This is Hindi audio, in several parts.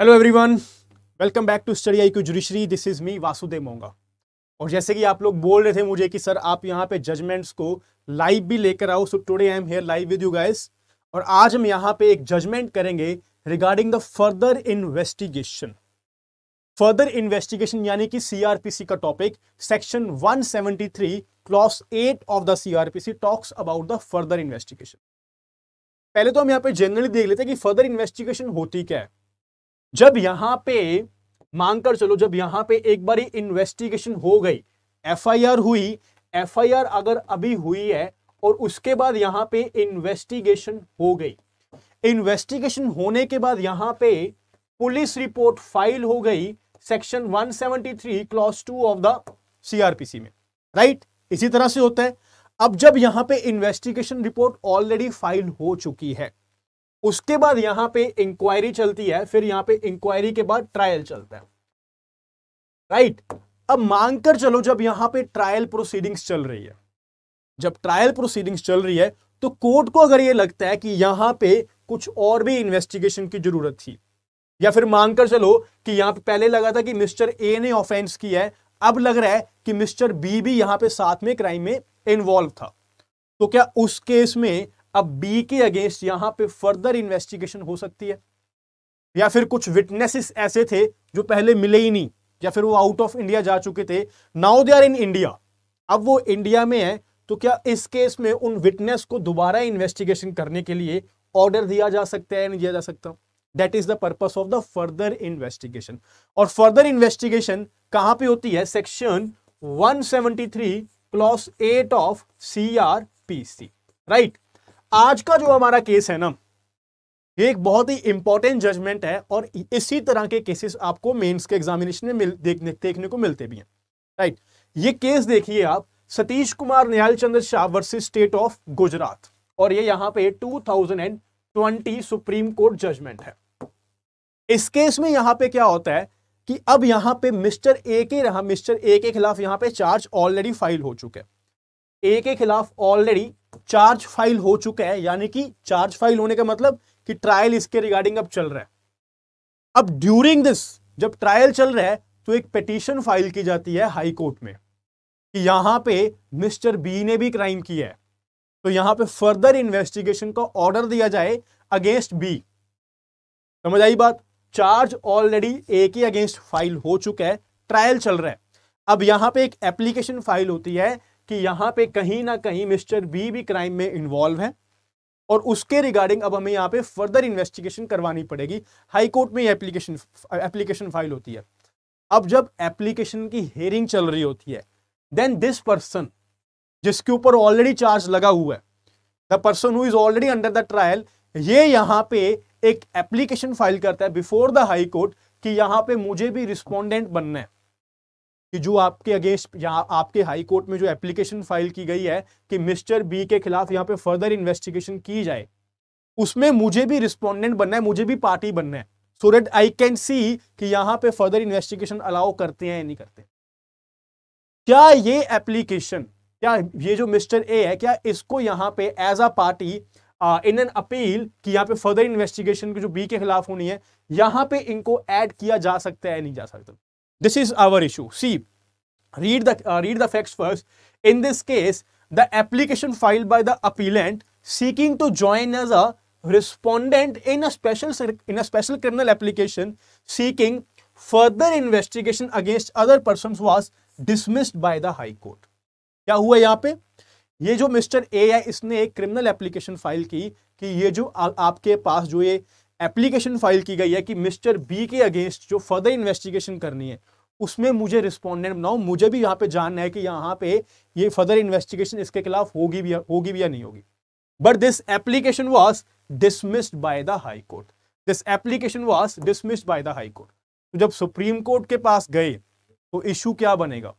Hello everyone welcome back to study I Q judiciary this is me Vasudev Monga और जैसे कि आप लोग बोल रहे थे मुझे कि सर आप यहाँ पे जजमेंट्स को लाइव भी लेकर आओ so today I am here live with you guys और आज हम यहाँ पे एक जजमेंट करेंगे regarding the further investigation further investigation यानी कि सीआरपीसी का topic section one clause eight of the CrPC talks about the further investigation पहले तो हम यहाँ पे जनरली देख लेते हैं कि फर्दर इन्वेस्टिगेशन होती क्या है जब यहां पे मानकर चलो जब यहां पे एक बार इन्वेस्टिगेशन हो गई एफआईआर हुई एफआईआर अगर अभी हुई है और उसके बाद यहां पे इन्वेस्टिगेशन हो गई इन्वेस्टिगेशन होने के बाद यहां पे पुलिस रिपोर्ट फाइल हो गई section 173 clause two of the CrPC में राइट इसी तरह से होता है अब जब यहां पे इन्वेस्टिगेशन रिपोर्ट ऑलरेडी फाइल हो चुकी है उसके बाद यहां पे इंक्वायरी चलती है फिर यहां पे इंक्वायरी के बाद ट्रायल चलता है राइट right? अब मांगकर चलो जब यहां पे ट्रायल प्रोसीडिंग्स चल रही है जब ट्रायल प्रोसीडिंग्स चल रही है तो कोर्ट को अगर ये लगता है कि यहां पे कुछ और भी इन्वेस्टिगेशन की जरूरत थी या फिर मांगकर चलो कि यहां पे पहले लगा था कि मिस्टर ए ने ऑफेंस किया है अब लग रहा है कि मिस्टर बी भी यहां पे साथ में क्राइम में इन्वॉल्व था तो क्या उस केस में अब बी के अगेंस्ट यहां पे फर्दर इन्वेस्टिगेशन हो सकती है या फिर कुछ विटनेसेस ऐसे थे जो पहले मिले ही नहीं या फिर वो आउट ऑफ इंडिया जा चुके थे now they are in India अब वो इंडिया में है तो क्या इस केस में उन विटनेस को दोबारा इन्वेस्टिगेशन करने के लिए ऑर्डर दिया जा सकता है नहीं दिया जा सकता that is the purpose of the further investigation और फर्दर इन्वेस्टिगेशन कहां पे होती है section 173 clause 8 of CrPC right आज का जो हमारा केस है ना ये एक बहुत ही इंपॉर्टेंट जजमेंट है और इसी तरह के केसेस आपको मेंस के एग्जामिनेशन में मिल देखने देखने को मिलते भी हैं राइट ये केस देखिए आप Satish Kumar Nihal Chandra Shah versus state of Gujarat और ये यहां पे 2020 सुप्रीम कोर्ट जजमेंट है इस केस में यहां पे क्या होता है कि अब यहां पे मिस्टर ए के रहा मिस्टर ए के खिलाफ यहां पे चार्ज ऑलरेडी फाइल हो चुके हैं ए के खिलाफ ऑलरेडी चार्ज फाइल हो चुका है यानी कि चार्ज फाइल होने का मतलब कि ट्रायल इसके रिगार्डिंग अब चल रहा है अब ड्यूरिंग दिस जब ट्रायल चल रहा है तो एक पिटीशन फाइल की जाती है हाई कोर्ट में कि यहां पे मिस्टर बी ने भी क्राइम किया है तो यहां पे फर्दर इन्वेस्टिगेशन का ऑर्डर दिया जाए अगेंस्ट बी समझ आई बात चार्ज ऑलरेडी ए के अगेंस्ट फाइल हो चुका है ट्रायल चल रहा है अब यहां पे एक एप्लीकेशन फाइल होती है कि यहाँ पे कहीं ना कहीं मिस्टर बी भी क्राइम में इन्वॉल्व है और उसके रिगार्डिंग अब हमें यहाँ पे फर्दर इन्वेस्टिगेशन करवानी पड़ेगी हाई कोर्ट में एप्लीकेशन एप्लीकेशन फाइल होती है अब जब एप्लीकेशन की हेयरिंग चल रही होती है देन दिस पर्सन जिसके ऊपर ऑलरेडी चार्ज लगा हुआ है the person who is already under the trial ये यहाँ पे एक एप्लीकेशन फाइल करता है बिफोर द हाई कोर्ट कि यहाँ पे मुझे भी रिस्पोंडेंट बनना है कि जो आपके अगेंस्ट यहाँ आपके हाई कोर्ट में जो एप्लीकेशन फाइल की गई है कि मिस्टर बी के खिलाफ यहाँ पे फर्दर इन्वेस्टिगेशन की जाए उसमें मुझे भी रिस्पोंडेंट बनना है मुझे भी पार्टी बनना है सो डेट आई कैन सी कि यहाँ पे फर्दर इन्वेस्टिगेशन अलाउ करते हैं या नहीं करते क्या ये एप्लीकेशन क्या ये जो मिस्टर ए है क्या इसको यहाँ पे as a party in an appeal कि यहाँ पे फर्दर इन्वेस्टिगेशन जो बी के खिलाफ होनी है यहाँ पे इनको ऐड किया जा सकता है या नहीं जा सकता This is our issue. See, read the, uh, read the facts first. In this case, the application filed by the appellant seeking to join as a respondent in a special in a special criminal application seeking further investigation against other persons was dismissed by the high court kya hua yahan pe ये जो मिस्टर ए है इसने एक क्रिमिनल एप्लीकेशन फाइल की कि ये जो आ, आपके पास जो ये एप्लीकेशन फाइल की गई है कि मिस्टर बी के अगेंस्ट जो फर्दर इन्वेस्टिगेशन करनी है उसमें मुझे रिस्पॉन्डेंट बनाओ मुझे भी यहाँ पे जानना है कि यहाँ पे ये फर्दर इन्वेस्टिगेशन इसके खिलाफ होगी भी होगी भी या नहीं होगी but this application was dismissed by the high court this application was dismissed by the high court तो जब सुप्रीम कोर्ट के पास गए तो इशू क्या बनेगा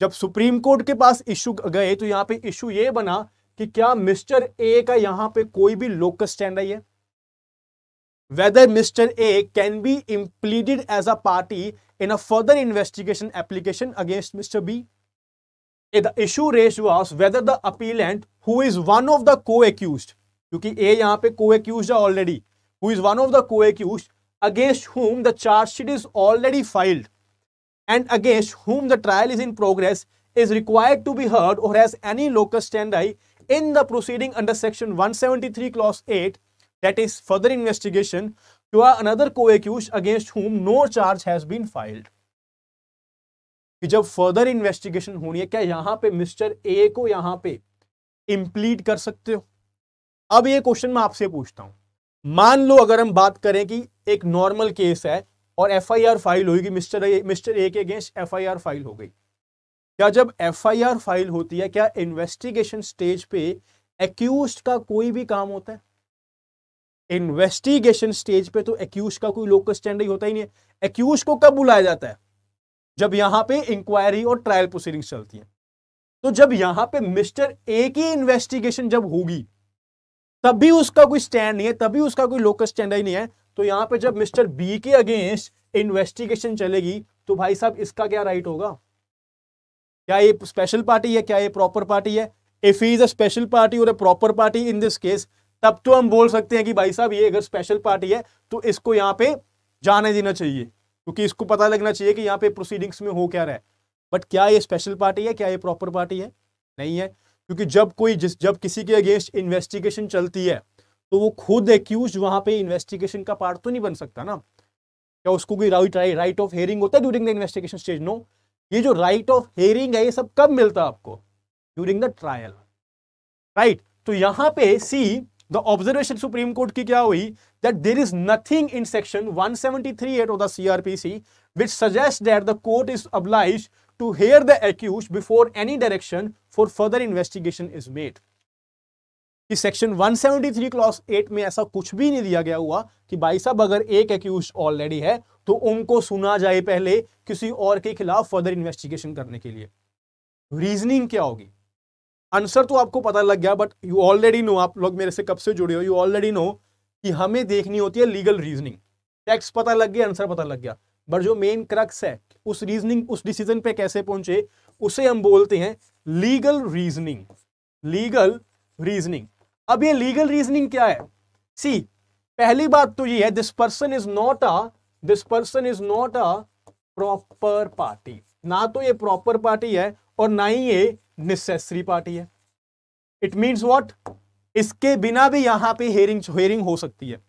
जब सुप्रीम कोर्ट के पास इशू गए तो यहाँ पे इशू ये बना कि क्या मिस्टर ए का यहाँ पे कोई भी लोकल स्टैंड है whether mister A can be impleaded as a party in a further investigation application against Mr. B. The issue raised was whether the appellant, who is one of the co-accused, because A is पे co-accused, who is one of the co-accused against whom the charge sheet is already filed and against whom the trial is in progress, is required to be heard or has any locus standi in the proceeding under section 173 clause 8 that is further investigation you are another co-accused against whom no charge has been filed कि जब फर्दर इन्वेस्टिगेशन होनी है क्या यहां पे मिस्टर ए को यहां पे इम्प्लीट कर सकते हो अब ये क्वेश्चन मैं आपसे पूछता हूं मान लो अगर हम बात करें कि एक नॉर्मल केस है और एफआईआर फाइल होगी मिस्टर ए मिस्टर ए के अगेंस्ट एफआईआर फाइल हो गई क्या जब एफआईआर फाइल होती है क्या इन्वेस्टिगेशन स्टेज पे एक्यूज का कोई भी काम होता है इन्वेस्टिगेशन स्टेज पे तो एक्यूज का कोई लोकल स्टैंड होता ही नहीं है एक्यूज को कब बुलाया जाता है जब यहां पे इंक्वायरी और ट्रायल प्रोसीडिंग चलती है तो जब यहां पे मिस्टर ए की इन्वेस्टिगेशन जब होगी तब भी उसका कोई स्टैंड नहीं है तभी उसका कोई लोकल स्टैंड ही नहीं है तो यहां पे जब मिस्टर बी के अगेंस्ट इन्वेस्टिगेशन चलेगी तो भाई साहब इसका क्या राइट होगा क्या ये स्पेशल पार्टी है क्या ये प्रॉपर पार्टी है if is a special party और a proper party in this case तब तो हम बोल सकते हैं कि भाई साहब ये अगर स्पेशल पार्टी है तो इसको यहाँ पे जाने देना चाहिए क्योंकि इसको पता लगना चाहिए कि यहाँ पे प्रोसीडिंग्स में हो क्या रहा है बट क्या ये स्पेशल पार्टी है क्या ये प्रॉपर पार्टी है नहीं है क्योंकि जब कोई जिस जब किसी के अगेंस्ट इन्वेस्टिगेशन चलती है तो वो खुद एक्यूज वहाँ पे इन्वेस्टिगेशन का पार्ट तो नहीं बन सकता ना क्या उसको कोई राइट राइट ऑफ हेयरिंग होता है during the investigation stage no ये जो राइट ऑफ हेयरिंग है ये सब कब मिलता है आपको ड्यूरिंग द ट्रायल राइट तो यहाँ पे see the observation supreme court की क्या हुई that there is nothing in section 173 eight of the C which suggest that the court is obliged to hear the accused before any direction for further investigation is made कि सेक्शन 173 क्लॉस 8 में ऐसा कुछ भी नहीं दिया गया हुआ कि भाई साहब अगर एक एक्यूज ऑलरेडी है तो उनको सुना जाए पहले किसी और के खिलाफ फर्दर इन्वेस्टिगेशन करने के लिए रीजनिंग क्या होगी आंसर तो आपको पता लग गया बट यू ऑलरेडी नो आप लोग मेरे से कब से जुड़े हो यू ऑलरेडी नो कि हमें देखनी होती है लीगल रीजनिंग टैक्स पता लग गया आंसर पता लग गया बट जो मेन क्रक्स है उस रीजनिंग उस डिसीजन पे कैसे पहुंचे उसे हम बोलते हैं लीगल रीजनिंग लीगल रीजनिंग अब ये लीगल रीजनिंग क्या है सी पहली बात तो ये है this person is not a this person is not a proper party ना तो ये प्रॉपर पार्टी है और ना ही ये नेसेसरी पार्टी है इट मीन्स वॉट इसके बिना भी यहाँ पे हेयरिंग हेयरिंग हो सकती है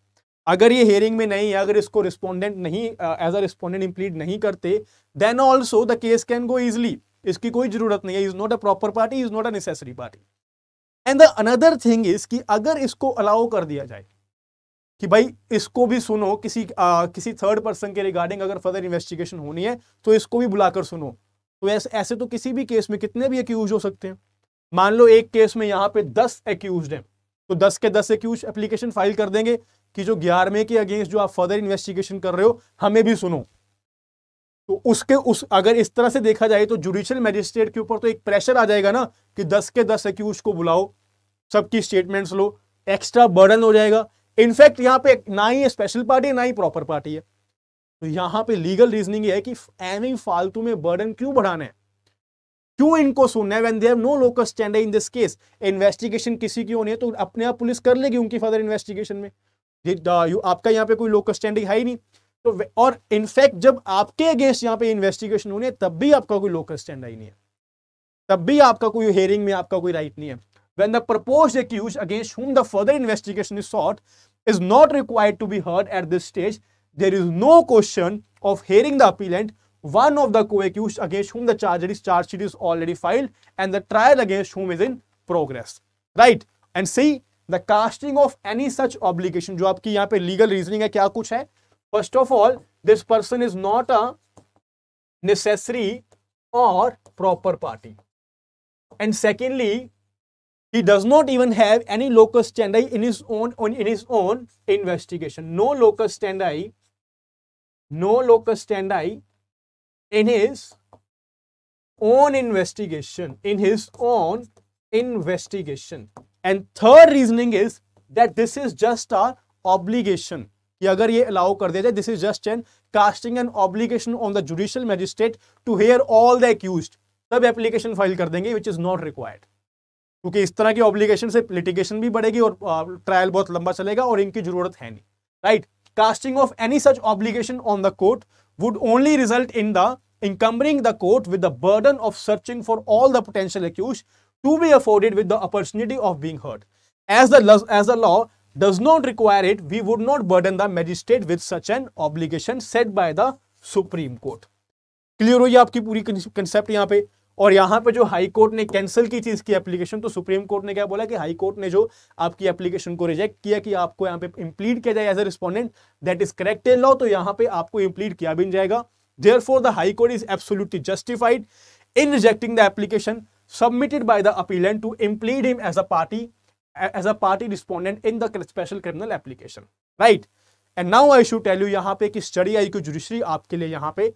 अगर ये हेयरिंग में नहीं है अगर इसको रिस्पोंडेंट नहीं एज अ रिस्पोंडेंट इम्प्लीट नहीं करते then also the case can go easily इसकी कोई जरूरत नहीं है is not a proper party is not a necessary party and the another thing is कि अगर इसको अलाउ कर दिया जाए कि भाई इसको भी सुनो किसी आ, uh, किसी थर्ड पर्सन के रिगार्डिंग अगर फर्दर इन्वेस्टिगेशन होनी है तो इसको भी बुलाकर सुनो वैसे तो ऐसे तो किसी भी केस में कितने भी एक्यूज हो सकते हैं मान लो एक केस में यहाँ पे दस एक्यूज हैं तो दस के दस एक्यूज एप्लीकेशन फाइल कर देंगे कि जो ग्यारहवें के अगेंस्ट जो आप फर्दर इन्वेस्टिगेशन कर रहे हो हमें भी सुनो तो उसके उस अगर इस तरह से देखा जाए तो जुडिशियल मैजिस्ट्रेट के ऊपर तो एक प्रेशर आ जाएगा ना कि दस के दस एक्यूज को बुलाओ सबकी स्टेटमेंट्स लो एक्स्ट्रा बर्डन हो जाएगा इनफैक्ट यहाँ पे ना ही स्पेशल पार्टी है ना ही प्रॉपर पार्टी है तो यहां पे लीगल रीजनिंग है कि एनी फालतू में बर्डन क्यों बढ़ाना है क्यों इनको सुनना है when they no local stand in this case investigation किसी की होनी है तो अपने आप पुलिस कर लेगी उनकी फर्दर इन्वेस्टिगेशन में यू आपका यहाँ पे कोई लोकल स्टैंडिंग है ही नहीं तो और इनफैक्ट जब आपके अगेंस्ट यहाँ पे इन्वेस्टिगेशन होने तब भी आपका कोई लोकल स्टैंड आई नहीं है तब भी आपका कोई हेयरिंग में आपका कोई राइट नहीं है when the propose accused against whom the further investigation is sought is not required to be heard at this stage there is no question of hearing the appellant, one of the co-accused against whom the charge is, charge sheet is already filed and the trial against whom is in progress. Right? And see, the casting of any such obligation, jo aapki yahan pe legal reasoning hai kya kuch hai First of all, this person is not a necessary or proper party. And secondly, he does not even have any locus standi in his own on in his own investigation no locus standi no locus standi in his own investigation in his own investigation and third reasoning is that this is just a obligation कि अगर ये अलाउ कर दिया जाए this is just an casting an obligation on the judicial magistrate to hear all the accused तब एप्लीकेशन फाइल कर देंगे विच इज नॉट रिक्वायर्ड क्योंकि इस तरह की ऑब्लिगेशन से लिटिगेशन भी बढ़ेगी और ट्रायल बहुत लंबा चलेगा और इनकी जरूरत है नहीं right casting of any such obligation on the court would only result in the encumbering the court with the burden of searching for all the potential accused to be afforded with the opportunity of being heard as as the law does not require it we would not burden the magistrate with such an obligation set by the supreme court clear हो आपकी पूरी कंसेप्ट यहाँ पे और यहाँ पर जो हाईकोर्ट ने कैंसिल की थी इसकी एप्लीकेशन तो सुप्रीम कोर्ट ने क्या बोला कि हाईकोर्ट ने जो आपकी एप्लीकेशन को रिजेक्ट किया कि आपको यहाँ पे इम्प्लीट किया जाए as a respondent that is correct in law तो यहाँ पे आपको इम्प्लीट किया भी जाएगा therefore the high court is absolutely justified in rejecting the application submitted by the appeal to implead him as a party as a party respondent in the special criminal application right and now I should tell you यहां पे कि स्टडी आई क्यू जुडिशरी आपके लिए यहाँ पे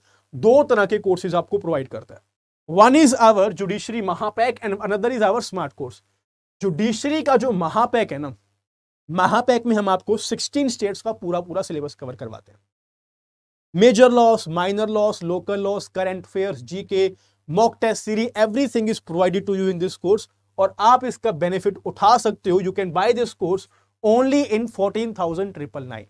दो तरह के कोर्सेज आपको प्रोवाइड करता है one is our judiciary Mahapack and another is our smart course judiciary का जो महापैक है ना महापैक में हम आपको 16 स्टेट्स का पूरा पूरा सिलेबस कवर करवाते हैं major laws minor laws local laws current affair GK mock test series everything is provided to you in this course और आप इसका बेनिफिट उठा सकते हो you can buy this course only in fourteen thousand triple nine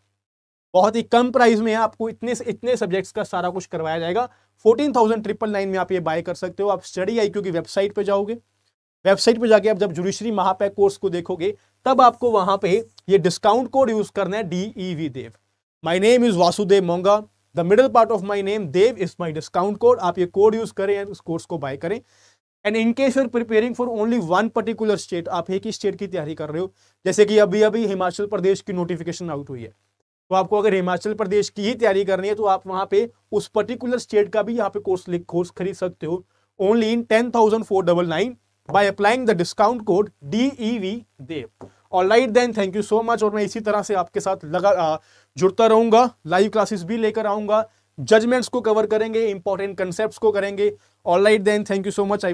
बहुत ही कम प्राइस में आपको इतने से इतने सब्जेक्ट्स का सारा कुछ करवाया जाएगा फोर्टीन थाउजेंड ट्रिपल नाइन में आप ये बाय कर सकते हो आप स्टडी आई की वेबसाइट पर जाओगे वेबसाइट पर जाके आप जब जुडिशरी महापैक कोर्स को देखोगे तब आपको वहां पे ये डिस्काउंट कोड यूज करना है D E V Dev my name is Vasudev Monga the middle part of my name Dev is my discount code आप ये कोड यूज करें एंड उस कोर्स को बाय करें and in case you're preparing for only one particular state आप एक ही स्टेट की तैयारी कर रहे हो जैसे कि अभी अभी हिमाचल प्रदेश की नोटिफिकेशन आउट हुई है तो आपको अगर हिमाचल प्रदेश की ही तैयारी करनी है तो आप वहां पे उस पर्टिकुलर स्टेट का भी यहाँ पे कोर्स कोर्स खरीद सकते हो only in ten thousand four double nine by applying the discount code D E V Dev all right then thank you so much और मैं इसी तरह से आपके साथ लगा जुड़ता रहूंगा लाइव क्लासेस भी लेकर आऊंगा जजमेंट्स को कवर करेंगे इंपॉर्टेंट कंसेप्ट को करेंगे all right then thank you so much